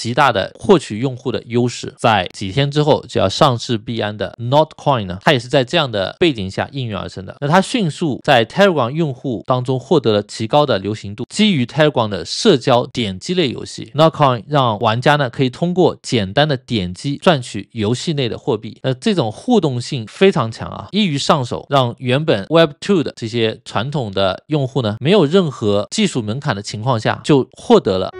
极大的获取用户的优势，在几天之后就要上市币安的 NotCoin 呢，它也是在这样的背景下应运而生的。那它迅速在 Telegram 用户当中获得了极高的流行度。基于 Telegram 的社交点击类游戏 NotCoin 让玩家呢可以通过简单的点击赚取游戏内的货币。那这种互动性非常强啊，易于上手，让原本 Web2 的这些传统的用户呢，没有任何技术门槛的情况下就获得了。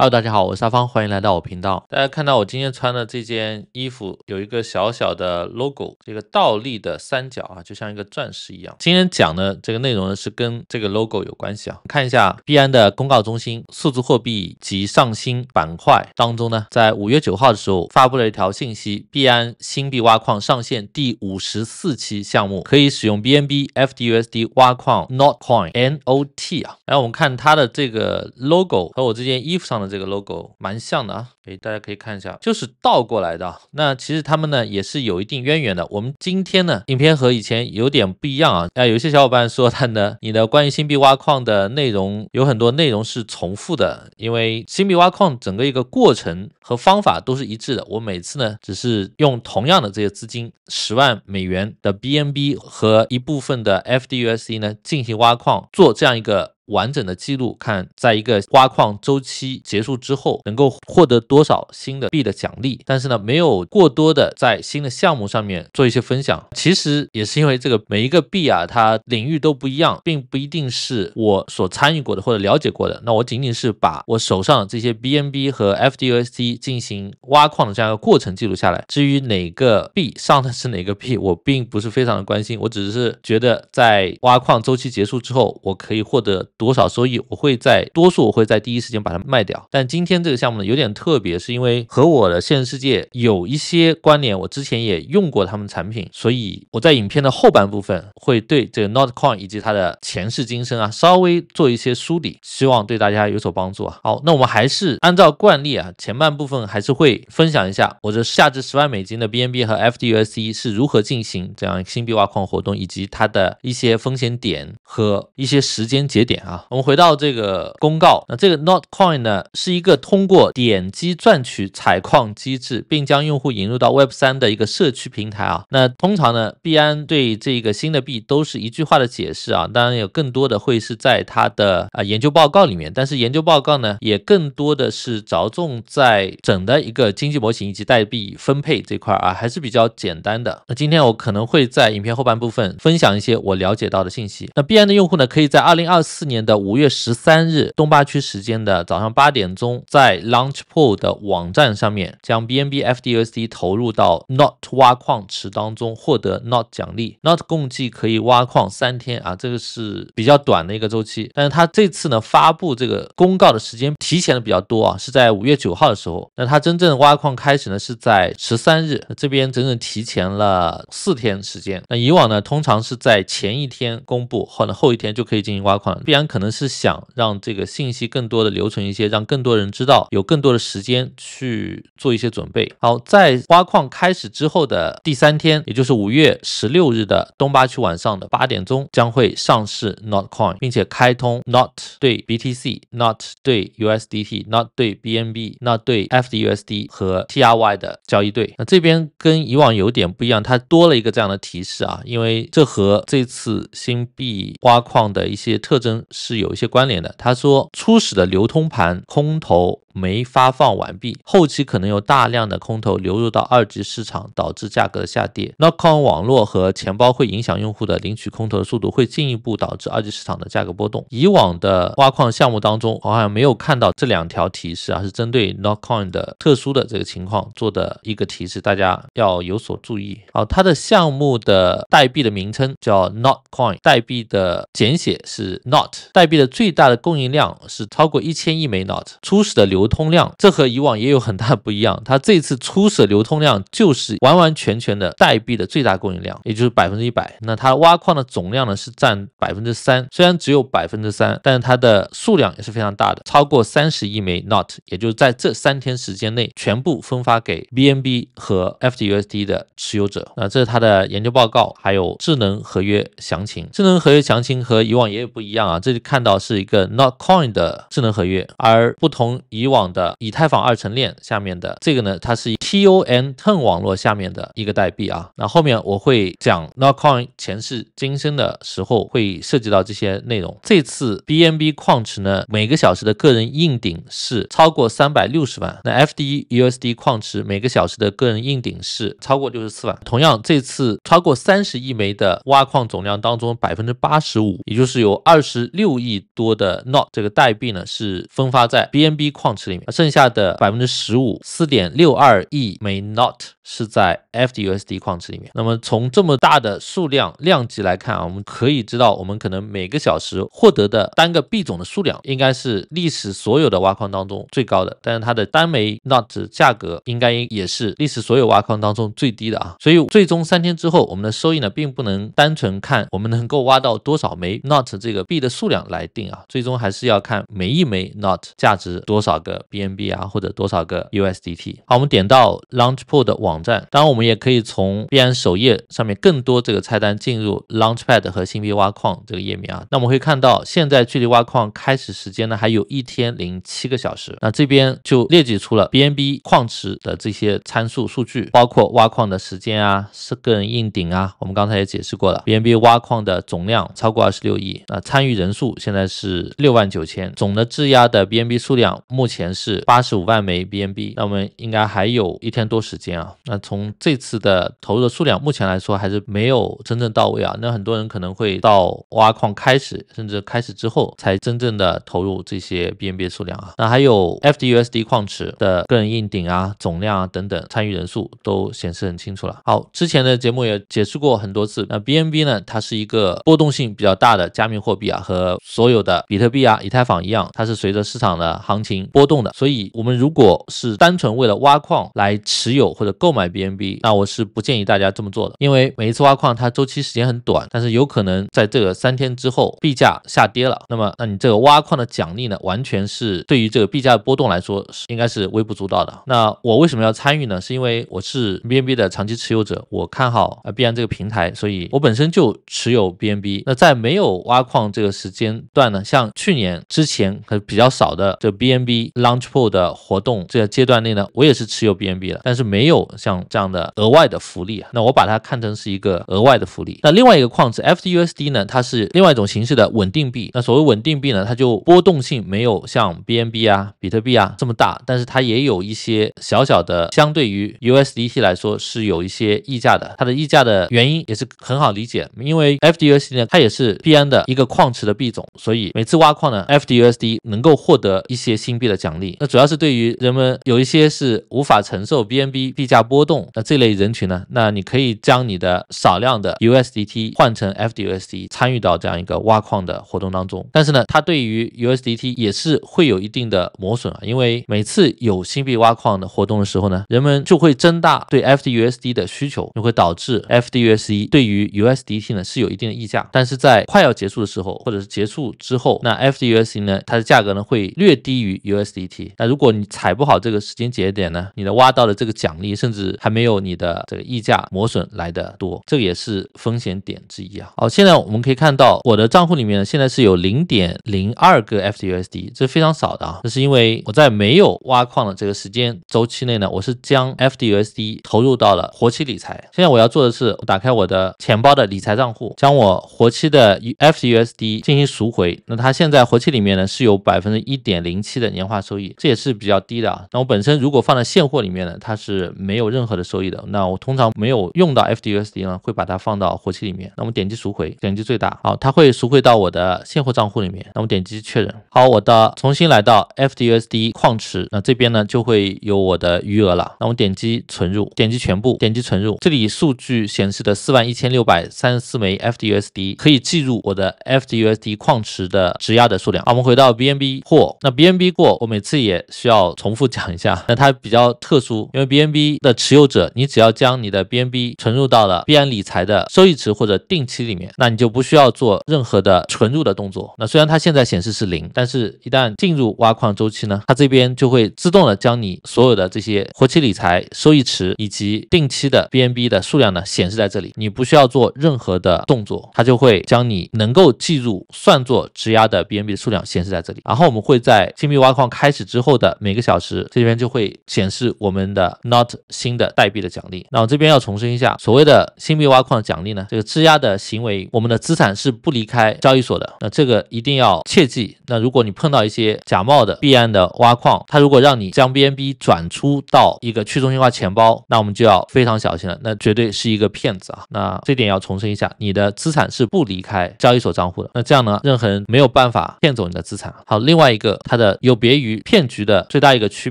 Hello，大家好，我是阿芳，欢迎来到我频道。大家看到我今天穿的这件衣服有一个小小的 logo，这个倒立的三角啊，就像一个钻石一样。今天讲的这个内容呢，是跟这个 logo 有关系啊。看一下币安的公告中心，数字货币及上新板块当中呢，在五月九号的时候发布了一条信息：币安新币挖矿上线第五十四期项目，可以使用 BNB、f d u s D 挖矿 NotCoin、N O T 啊。然后我们看它的这个 logo 和我这件衣服上的。这个 logo 蛮像的啊，哎，大家可以看一下，就是倒过来的那其实他们呢也是有一定渊源的。我们今天呢影片和以前有点不一样啊。那有些小伙伴说他呢，你的关于新币挖矿的内容有很多内容是重复的，因为新币挖矿整个一个过程和方法都是一致的。我每次呢只是用同样的这些资金，十万美元的 b n b 和一部分的 FDUSC 呢进行挖矿，做这样一个。完整的记录，看在一个挖矿周期结束之后，能够获得多少新的币的奖励。但是呢，没有过多的在新的项目上面做一些分享。其实也是因为这个，每一个币啊，它领域都不一样，并不一定是我所参与过的或者了解过的。那我仅仅是把我手上这些 BNB 和 FDUSD 进行挖矿的这样一个过程记录下来。至于哪个币上的是哪个币，我并不是非常的关心。我只是觉得在挖矿周期结束之后，我可以获得。多少收益，我会在多数我会在第一时间把它卖掉。但今天这个项目呢，有点特别，是因为和我的现实世界有一些关联。我之前也用过他们产品，所以我在影片的后半部分会对这个 Not Coin 以及它的前世今生啊，稍微做一些梳理，希望对大家有所帮助啊。好，那我们还是按照惯例啊，前半部分还是会分享一下我这下至十万美金的 BNB 和 f d u s d 是如何进行这样新币挖矿活动，以及它的一些风险点和一些时间节点。啊，我们回到这个公告。那这个 Not Coin 呢，是一个通过点击赚取采矿机制，并将用户引入到 Web 三的一个社区平台啊。那通常呢，币安对这个新的币都是一句话的解释啊。当然有更多的会是在它的啊研究报告里面，但是研究报告呢，也更多的是着重在整的一个经济模型以及代币分配这块啊，还是比较简单的。那今天我可能会在影片后半部分分享一些我了解到的信息。那币安的用户呢，可以在2024年。的五月十三日，东八区时间的早上八点钟，在 Launchpool 的网站上面，将 BNB f d u s d 投入到 Not 挖矿池当中，获得 Not 奖励。Not 共计可以挖矿三天啊，这个是比较短的一个周期。但是它这次呢，发布这个公告的时间提前的比较多啊，是在五月九号的时候，那它真正挖矿开始呢，是在十三日，这边整整提前了四天时间。那以往呢，通常是在前一天公布，或者后一天就可以进行挖矿，必然。可能是想让这个信息更多的留存一些，让更多人知道，有更多的时间去做一些准备。好，在挖矿开始之后的第三天，也就是五月十六日的东八区晚上的八点钟，将会上市 Not Coin，并且开通 Not 对 BTC、Not 对 USDT、Not 对 BNB、Not 对 FDUSD 和 TRY 的交易对。那这边跟以往有点不一样，它多了一个这样的提示啊，因为这和这次新币挖矿的一些特征。是有一些关联的。他说，初始的流通盘空头。没发放完毕，后期可能有大量的空投流入到二级市场，导致价格的下跌。n o t c o n 网络和钱包会影响用户的领取空投的速度，会进一步导致二级市场的价格波动。以往的挖矿项目当中，好像没有看到这两条提示啊，是针对 n o t c o n 的特殊的这个情况做的一个提示，大家要有所注意。好，它的项目的代币的名称叫 NotCoin，代币的简写是 Not，代币的最大的供应量是超过一千亿枚 Not，初始的流通量，这和以往也有很大不一样。它这次初始流通量就是完完全全的代币的最大供应量，也就是百分之一百。那它挖矿的总量呢是占百分之三，虽然只有百分之三，但是它的数量也是非常大的，超过三十亿枚。Not，也就是在这三天时间内全部分发给 Bnb 和 Ftusd 的持有者。那这是它的研究报告，还有智能合约详情。智能合约详情和以往也有不一样啊。这里看到是一个 Not Coin 的智能合约，而不同以往。网的以太坊二层链下面的这个呢，它是 T O N TON 网络下面的一个代币啊。那后面我会讲 N O T C O N 前世今生的时候会涉及到这些内容。这次 B N B 矿池呢，每个小时的个人硬顶是超过三百六十万。那 F D U S D 矿池每个小时的个人硬顶是超过六十四万。同样，这次超过三十亿枚的挖矿总量当中，百分之八十五，也就是有二十六亿多的 N O T 这个代币呢，是分发在 B N B 矿。池里面剩下的百分之十五四点六二亿枚 NOT 是在 f d u s d 矿池里面。那么从这么大的数量量级来看啊，我们可以知道，我们可能每个小时获得的单个币种的数量应该是历史所有的挖矿当中最高的，但是它的单枚 NOT 价格应该也是历史所有挖矿当中最低的啊。所以最终三天之后，我们的收益呢，并不能单纯看我们能够挖到多少枚 NOT 这个币的数量来定啊，最终还是要看每一枚 NOT 价值多少。个 BNB 啊，或者多少个 USDT。好，我们点到 Launchpad 的网站。当然，我们也可以从 b n 首页上面更多这个菜单进入 Launchpad 和新币挖矿这个页面啊。那我们会看到，现在距离挖矿开始时间呢，还有一天零七个小时。那这边就列举出了 BNB 矿池的这些参数数据，包括挖矿的时间啊，是个人硬顶啊。我们刚才也解释过了，BNB 挖矿的总量超过二十六亿啊，参与人数现在是六万九千，总的质押的 BNB 数量目前。前是八十五万枚 BNB，那我们应该还有一天多时间啊。那从这次的投入的数量，目前来说还是没有真正到位啊。那很多人可能会到挖矿开始，甚至开始之后才真正的投入这些 BNB 数量啊。那还有 FDUSD 矿池的个人硬顶啊、总量啊等等参与人数都显示很清楚了。好，之前的节目也解释过很多次。那 BNB 呢，它是一个波动性比较大的加密货币啊，和所有的比特币啊、以太坊一样，它是随着市场的行情波。动的，所以我们如果是单纯为了挖矿来持有或者购买 BNB，那我是不建议大家这么做的，因为每一次挖矿它周期时间很短，但是有可能在这个三天之后币价下跌了，那么那你这个挖矿的奖励呢，完全是对于这个币价波动来说应该是微不足道的。那我为什么要参与呢？是因为我是 BNB 的长期持有者，我看好啊 BNB 这个平台，所以我本身就持有 BNB。那在没有挖矿这个时间段呢，像去年之前可比较少的这 BNB。Launchpool 的活动这个阶段内呢，我也是持有 BNB 的，但是没有像这样的额外的福利啊。那我把它看成是一个额外的福利。那另外一个矿池 FDUSD 呢，它是另外一种形式的稳定币。那所谓稳定币呢，它就波动性没有像 BNB 啊、比特币啊这么大，但是它也有一些小小的，相对于 USDT 来说是有一些溢价的。它的溢价的原因也是很好理解，因为 FDUSD 呢，它也是币安的一个矿池的币种，所以每次挖矿呢，FDUSD 能够获得一些新币的奖。奖励那主要是对于人们有一些是无法承受 BNB 币价波动，那这类人群呢，那你可以将你的少量的 USDT 换成 FDUSD 参与到这样一个挖矿的活动当中。但是呢，它对于 USDT 也是会有一定的磨损啊，因为每次有新币挖矿的活动的时候呢，人们就会增大对 FDUSD 的需求，就会导致 FDUSD 对于 USDT 呢是有一定的溢价。但是在快要结束的时候，或者是结束之后，那 FDUSD 呢它的价格呢会略低于 USD。利 t 那如果你踩不好这个时间节点呢，你的挖到的这个奖励甚至还没有你的这个溢价磨损来的多，这也是风险点之一啊。好，现在我们可以看到我的账户里面现在是有零点零二个 F D U S D，这是非常少的啊。这是因为我在没有挖矿的这个时间周期内呢，我是将 F D U S D 投入到了活期理财。现在我要做的是打开我的钱包的理财账户，将我活期的 F D U S D 进行赎回。那它现在活期里面呢是有百分之一点零七的年化。收益这也是比较低的。啊。那我本身如果放在现货里面呢，它是没有任何的收益的。那我通常没有用到 F D U S D 呢，会把它放到活期里面。那我们点击赎回，点击最大，好，它会赎回到我的现货账户里面。那我点击确认，好，我的重新来到 F D U S D 矿池，那这边呢就会有我的余额了。那我点击存入，点击全部，点击存入，这里数据显示的四万一千六百三十四枚 F D U S D 可以计入我的 F D U S D 矿池的质押的数量。好，我们回到 B M B 或，那 B M B 过我。每次也需要重复讲一下，那它比较特殊，因为 BNB 的持有者，你只要将你的 BNB 存入到了 b i n 理财的收益池或者定期里面，那你就不需要做任何的存入的动作。那虽然它现在显示是零，但是一旦进入挖矿周期呢，它这边就会自动的将你所有的这些活期理财收益池以及定期的 BNB 的数量呢显示在这里，你不需要做任何的动作，它就会将你能够计入算作质押的 BNB 的数量显示在这里。然后我们会在金币挖矿。开始之后的每个小时，这边就会显示我们的 Not 新的代币的奖励。那我这边要重申一下，所谓的新币挖矿奖励呢，这个质押的行为，我们的资产是不离开交易所的。那这个一定要切记。那如果你碰到一些假冒的币安的挖矿，他如果让你将 BNB 转出到一个去中心化钱包，那我们就要非常小心了。那绝对是一个骗子啊。那这点要重申一下，你的资产是不离开交易所账户的。那这样呢，任何人没有办法骗走你的资产。好，另外一个，它的有别于。与骗局的最大一个区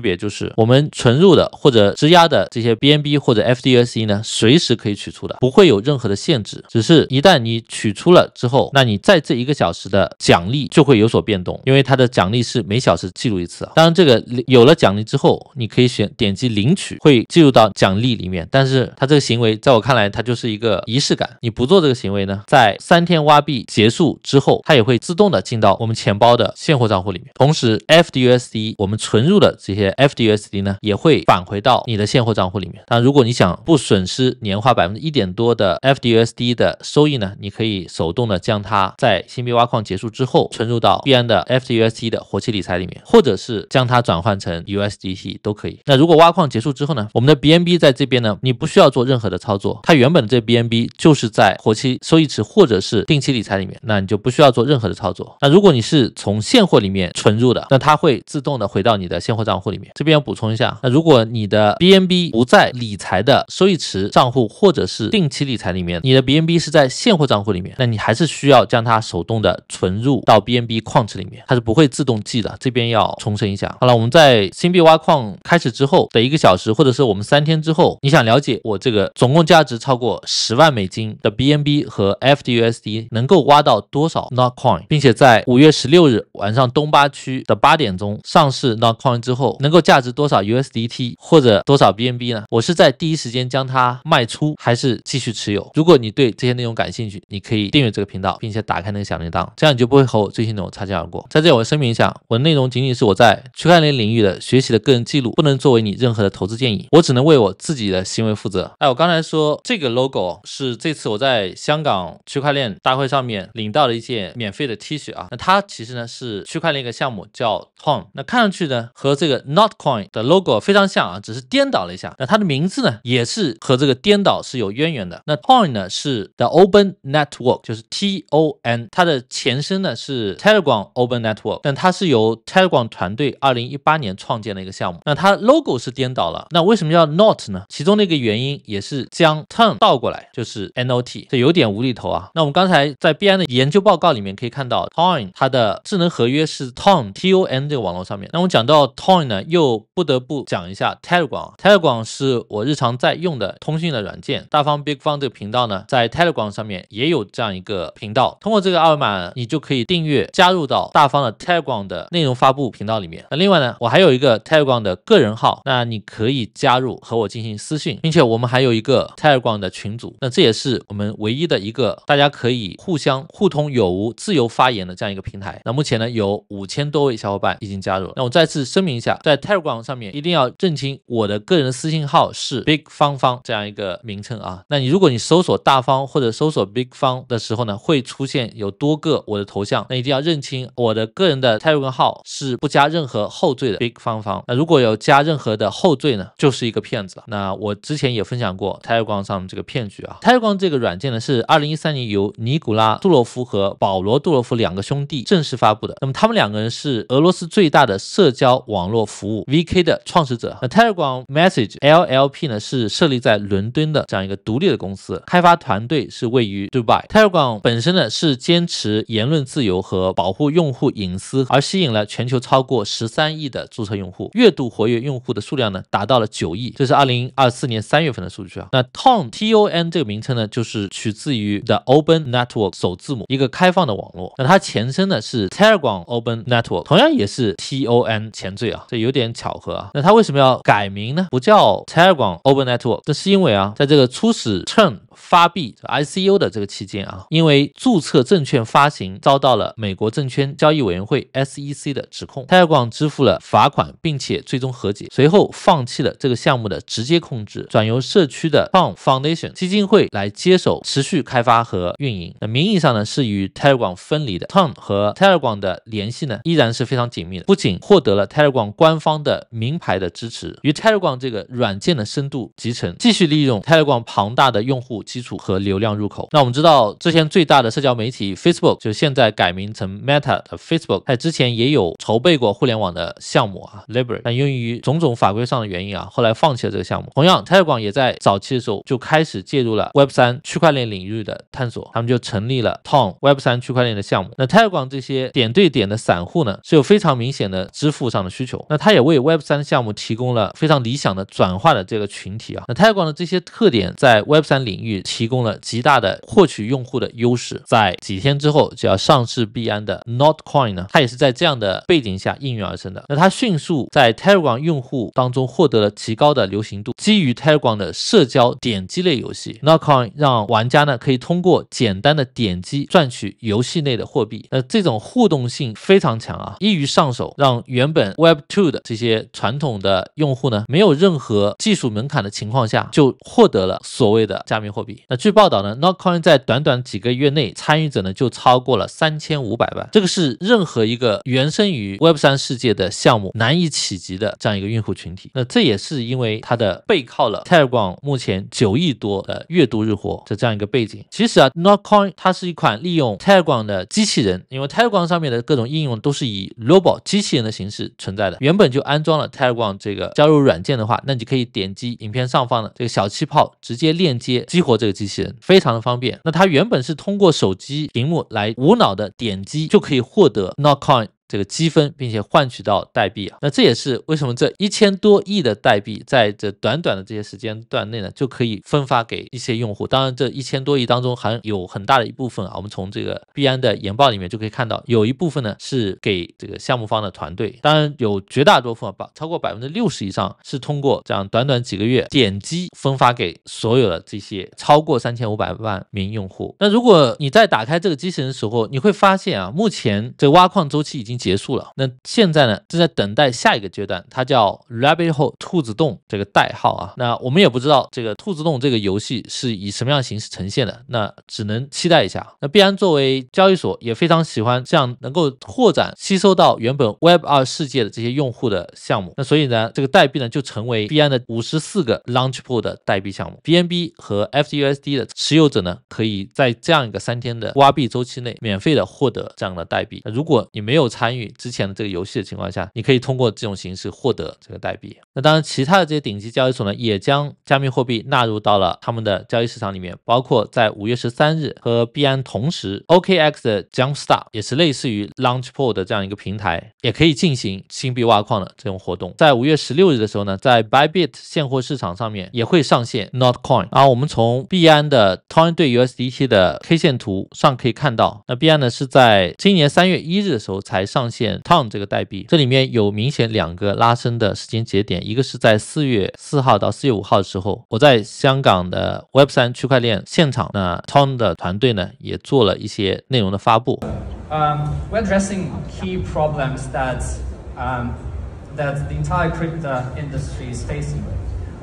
别就是，我们存入的或者质押的这些 BNB 或者 F D S C 呢，随时可以取出的，不会有任何的限制。只是，一旦你取出了之后，那你在这一个小时的奖励就会有所变动，因为它的奖励是每小时记录一次。当然，这个有了奖励之后，你可以选点击领取，会进入到奖励里面。但是，它这个行为在我看来，它就是一个仪式感。你不做这个行为呢，在三天挖币结束之后，它也会自动的进到我们钱包的现货账户里面。同时，F D S。我们存入的这些 FDUSD 呢，也会返回到你的现货账户里面。那如果你想不损失年化百分之一点多的 FDUSD 的收益呢，你可以手动的将它在新币挖矿结束之后存入到 b 安的 FDUSD 的活期理财里面，或者是将它转换成 USDT 都可以。那如果挖矿结束之后呢，我们的 BNB 在这边呢，你不需要做任何的操作，它原本的这 BNB 就是在活期收益池或者是定期理财里面，那你就不需要做任何的操作。那如果你是从现货里面存入的，那它会自自动的回到你的现货账户里面。这边要补充一下，那如果你的 BNB 不在理财的收益池账户或者是定期理财里面，你的 BNB 是在现货账户里面，那你还是需要将它手动的存入到 BNB 矿池里面，它是不会自动记的。这边要重申一下。好了，我们在新币挖矿开始之后的一个小时，或者是我们三天之后，你想了解我这个总共价值超过十万美金的 BNB 和 FDUSD 能够挖到多少 Not Coin，并且在五月十六日晚上东八区的八点钟。上市到矿人之后，能够价值多少 USDT 或者多少 BNB 呢？我是在第一时间将它卖出，还是继续持有？如果你对这些内容感兴趣，你可以订阅这个频道，并且打开那个小铃铛，这样你就不会和我最新内容擦肩而过。在这里，我声明一下，我的内容仅仅是我在区块链领域的学习的个人记录，不能作为你任何的投资建议，我只能为我自己的行为负责。哎，我刚才说这个 logo 是这次我在香港区块链大会上面领到的一件免费的 T 恤啊，那它其实呢是区块链一个项目叫 Ton。那看上去呢，和这个 NotCoin 的 logo 非常像啊，只是颠倒了一下。那它的名字呢，也是和这个颠倒是有渊源的。那 Coin 呢，是 the Open Network，就是 T O N，它的前身呢是 Telegram Open Network，但它是由 Telegram 团队2018年创建的一个项目。那它 logo 是颠倒了，那为什么要 Not 呢？其中的一个原因也是将 Ton 倒过来，就是 N O T，这有点无厘头啊。那我们刚才在 B I 的研究报告里面可以看到，Coin 它的智能合约是 Ton T O N 这个网络。上面，那我讲到 t o n e 呢，又不得不讲一下 Telegram。Telegram 是我日常在用的通讯的软件。大方 BigFun 这个频道呢，在 Telegram 上面也有这样一个频道。通过这个二维码，你就可以订阅加入到大方的 Telegram 的内容发布频道里面。那另外呢，我还有一个 Telegram 的个人号，那你可以加入和我进行私信，并且我们还有一个 Telegram 的群组，那这也是我们唯一的一个大家可以互相互通有无、自由发言的这样一个平台。那目前呢，有五千多位小伙伴已经加。那我再次声明一下，在 Telegram 上面一定要认清我的个人私信号是 Big 方方这样一个名称啊。那你如果你搜索大方或者搜索 Big 方的时候呢，会出现有多个我的头像，那一定要认清我的个人的 Telegram 号是不加任何后缀的 Big 方方。那如果有加任何的后缀呢，就是一个骗子。那我之前也分享过 Telegram 上这个骗局啊。Telegram 这个软件呢，是二零一三年由尼古拉·杜洛夫和保罗·杜洛夫两个兄弟正式发布的。那么他们两个人是俄罗斯最大大的社交网络服务 VK 的创始者，Telegram 那 Message LLP 呢是设立在伦敦的这样一个独立的公司，开发团队是位于迪拜。Telegram 本身呢是坚持言论自由和保护用户隐私，而吸引了全球超过十三亿的注册用户，月度活跃用户的数量呢达到了九亿，这是二零二四年三月份的数据啊。那 TOM T O N 这个名称呢就是取自于 The Open Network 首字母，一个开放的网络。那它前身呢是 Telegram Open Network，同样也是。T O N 前缀啊，这有点巧合啊。那他为什么要改名呢？不叫 t e r r a m Open Network，这是因为啊，在这个初始称。发币 ICU 的这个期间啊，因为注册证券发行遭到了美国证券交易委员会 SEC 的指控 t e l g r a 支付了罚款，并且最终和解，随后放弃了这个项目的直接控制，转由社区的 f o n g Foundation 基金会来接手持续开发和运营。那名义上呢是与 Telegram 分离的 t o n 和 Telegram 的联系呢依然是非常紧密的，不仅获得了 Telegram 官方的名牌的支持，与 Telegram 这个软件的深度集成，继续利用 Telegram 庞大的用户。基础和流量入口。那我们知道，之前最大的社交媒体 Facebook 就现在改名成 Meta 的 Facebook，在之前也有筹备过互联网的项目啊，Libra。那由于种种法规上的原因啊，后来放弃了这个项目。同样，泰达广也在早期的时候就开始介入了 Web 三区块链领域的探索，他们就成立了 TOM Web 三区块链的项目。那泰达广这些点对点的散户呢，是有非常明显的支付上的需求，那它也为 Web 三项目提供了非常理想的转化的这个群体啊。那泰达广的这些特点在 Web 三领域。提供了极大的获取用户的优势，在几天之后就要上市币安的 Not Coin 呢，它也是在这样的背景下应运而生的。那它迅速在 Telegram 用户当中获得了极高的流行度。基于 Telegram 的社交点击类游戏 Not Coin 让玩家呢可以通过简单的点击赚取游戏内的货币，那这种互动性非常强啊，易于上手，让原本 Web2 的这些传统的用户呢没有任何技术门槛的情况下就获得了所谓的加密。货币。那据报道呢，Notcoin 在短短几个月内，参与者呢就超过了三千五百万。这个是任何一个原生于 Web3 世界的项目难以企及的这样一个用户群体。那这也是因为它的背靠了 Telegram 目前九亿多的月度日活的这样一个背景。其实啊，Notcoin 它是一款利用 Telegram 的机器人，因为 Telegram 上面的各种应用都是以 robot 机器人的形式存在的。原本就安装了 Telegram 这个加入软件的话，那你可以点击影片上方的这个小气泡，直接链接。活这个机器人非常的方便，那它原本是通过手机屏幕来无脑的点击就可以获得 NotCoin。这个积分，并且换取到代币啊，那这也是为什么这一千多亿的代币在这短短的这些时间段内呢，就可以分发给一些用户。当然，这一千多亿当中还有很大的一部分啊，我们从这个币安的研报里面就可以看到，有一部分呢是给这个项目方的团队。当然，有绝大多数啊，超过百分之六十以上是通过这样短短几个月点击分发给所有的这些超过三千五百万名用户。那如果你在打开这个机器人的时候，你会发现啊，目前这挖矿周期已经。结束了。那现在呢，正在等待下一个阶段，它叫 Rabbit Hole（ 兔子洞）这个代号啊。那我们也不知道这个兔子洞这个游戏是以什么样的形式呈现的，那只能期待一下。那必然作为交易所也非常喜欢这样能够拓展、吸收到原本 Web 2世界的这些用户的项目。那所以呢，这个代币呢就成为币安的五十四个 Launch Pool 的代币项目。Bnb 和 FUSD 的持有者呢，可以在这样一个三天的挖币周期内免费的获得这样的代币。如果你没有参参与之前的这个游戏的情况下，你可以通过这种形式获得这个代币。那当然，其他的这些顶级交易所呢，也将加密货币纳入到了他们的交易市场里面。包括在五月十三日和币安同时，OKX 的 Jumpstart 也是类似于 Launchpool 的这样一个平台，也可以进行新币挖矿的这种活动。在五月十六日的时候呢，在 Bybit 现货市场上面也会上线 NotCoin。而我们从币安的 TON 对 USDT 的 K 线图上可以看到，那币安呢是在今年三月一日的时候才上。上线 TON 这个代币，这里面有明显两个拉升的时间节点，一个是在四月四号到四月五号的时候，我在香港的 Web3 区块链现场，那 TON 的团队呢也做了一些内容的发布。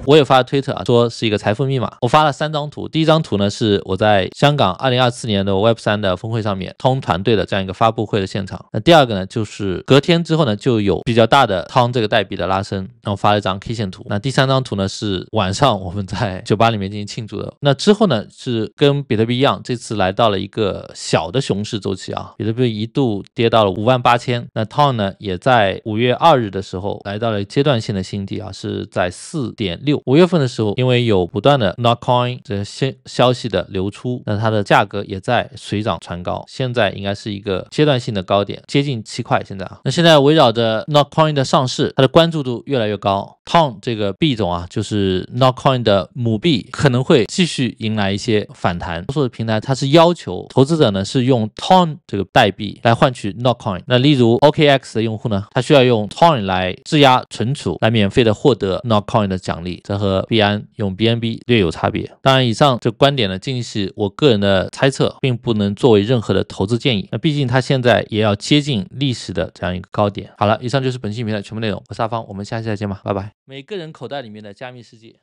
我也发了推特啊，说是一个财富密码。我发了三张图，第一张图呢是我在香港二零二四年的 Web 三的峰会上面，通团队的这样一个发布会的现场。那第二个呢，就是隔天之后呢，就有比较大的汤这个代币的拉升，然后发了一张 K 线图。那第三张图呢是晚上我们在酒吧里面进行庆祝的。那之后呢，是跟比特币一样，这次来到了一个小的熊市周期啊，比特币一度跌到了五万八千。那汤呢，也在五月二日的时候来到了阶段性的新低啊，是在四点六。五月份的时候，因为有不断的 Not Coin 这些消息的流出，那它的价格也在水涨船高。现在应该是一个阶段性的高点，接近七块。现在啊，那现在围绕着 Not Coin 的上市，它的关注度越来越高。TON 这个币种啊，就是 Not Coin 的母币，可能会继续迎来一些反弹。多数的平台它是要求投资者呢是用 TON 这个代币来换取 Not Coin。那例如 OKX 的用户呢，他需要用 TON 来质押存储，来免费的获得 Not Coin 的奖励。则和币安用 BNB 略有差别。当然，以上这观点呢，仅是我个人的猜测，并不能作为任何的投资建议。那毕竟它现在也要接近历史的这样一个高点。好了，以上就是本期影片的全部内容。我是阿方，我们下期再见吧，拜拜。每个人口袋里面的加密世界。